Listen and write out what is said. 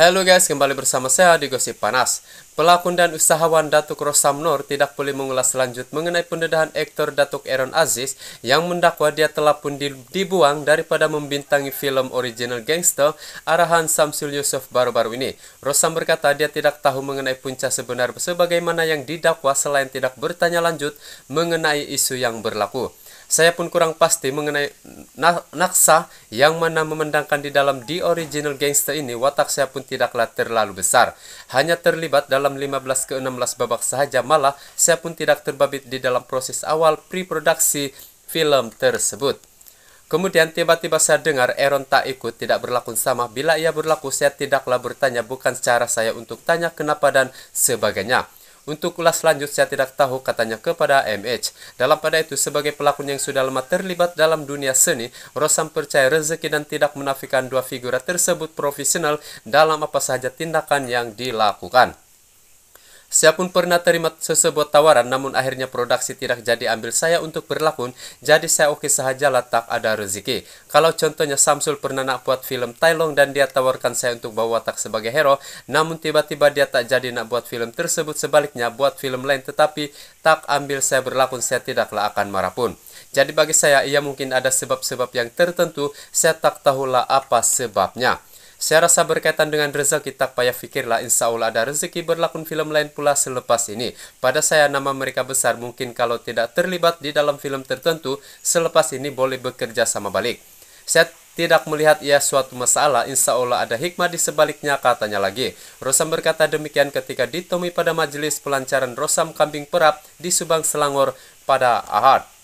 Halo guys, kembali bersama saya di Gosip Panas. Pelakon dan usahawan Datuk Rosam Nur tidak boleh mengulas lanjut mengenai pendedahan aktor Datuk Aaron Aziz yang mendakwa dia telah pun dibuang daripada membintangi film original gangster arahan Samsul Yusuf baru-baru ini. Rosam berkata dia tidak tahu mengenai punca sebenar sebagaimana yang didakwa selain tidak bertanya lanjut mengenai isu yang berlaku. Saya pun kurang pasti mengenai naksah Naksa yang mana memendangkan di dalam The Original Gangster ini watak saya pun tidaklah terlalu besar. Hanya terlibat dalam 15 ke 16 babak sahaja malah saya pun tidak terbabit di dalam proses awal pre-produksi film tersebut. Kemudian tiba-tiba saya dengar Aaron tak ikut tidak berlaku sama. Bila ia berlaku saya tidaklah bertanya bukan cara saya untuk tanya kenapa dan sebagainya. Untuk kelas lanjut saya tidak tahu katanya kepada MH. Dalam pada itu sebagai pelakon yang sudah lama terlibat dalam dunia seni, Rosam percaya rezeki dan tidak menafikan dua figura tersebut profesional dalam apa saja tindakan yang dilakukan. Siapun pernah terima sesebuah tawaran namun akhirnya produksi tidak jadi ambil saya untuk berlakon, jadi saya oke saja tak ada rezeki. Kalau contohnya Samsul pernah nak buat film Tailong dan dia tawarkan saya untuk bawa tak sebagai hero, namun tiba-tiba dia tak jadi nak buat film tersebut sebaliknya buat film lain tetapi tak ambil saya berlakon saya tidaklah akan marah pun. Jadi bagi saya ia mungkin ada sebab-sebab yang tertentu, saya tak tahulah apa sebabnya. Saya rasa berkaitan dengan rezeki tak payah fikirlah insya Allah ada rezeki berlakon film lain pula selepas ini. Pada saya nama mereka besar mungkin kalau tidak terlibat di dalam film tertentu selepas ini boleh bekerja sama balik. Saya tidak melihat ia suatu masalah, insya Allah ada hikmah di sebaliknya katanya lagi. Rosam berkata demikian ketika ditemui pada majelis pelancaran Rosam Kambing Perap di Subang Selangor pada Ahad.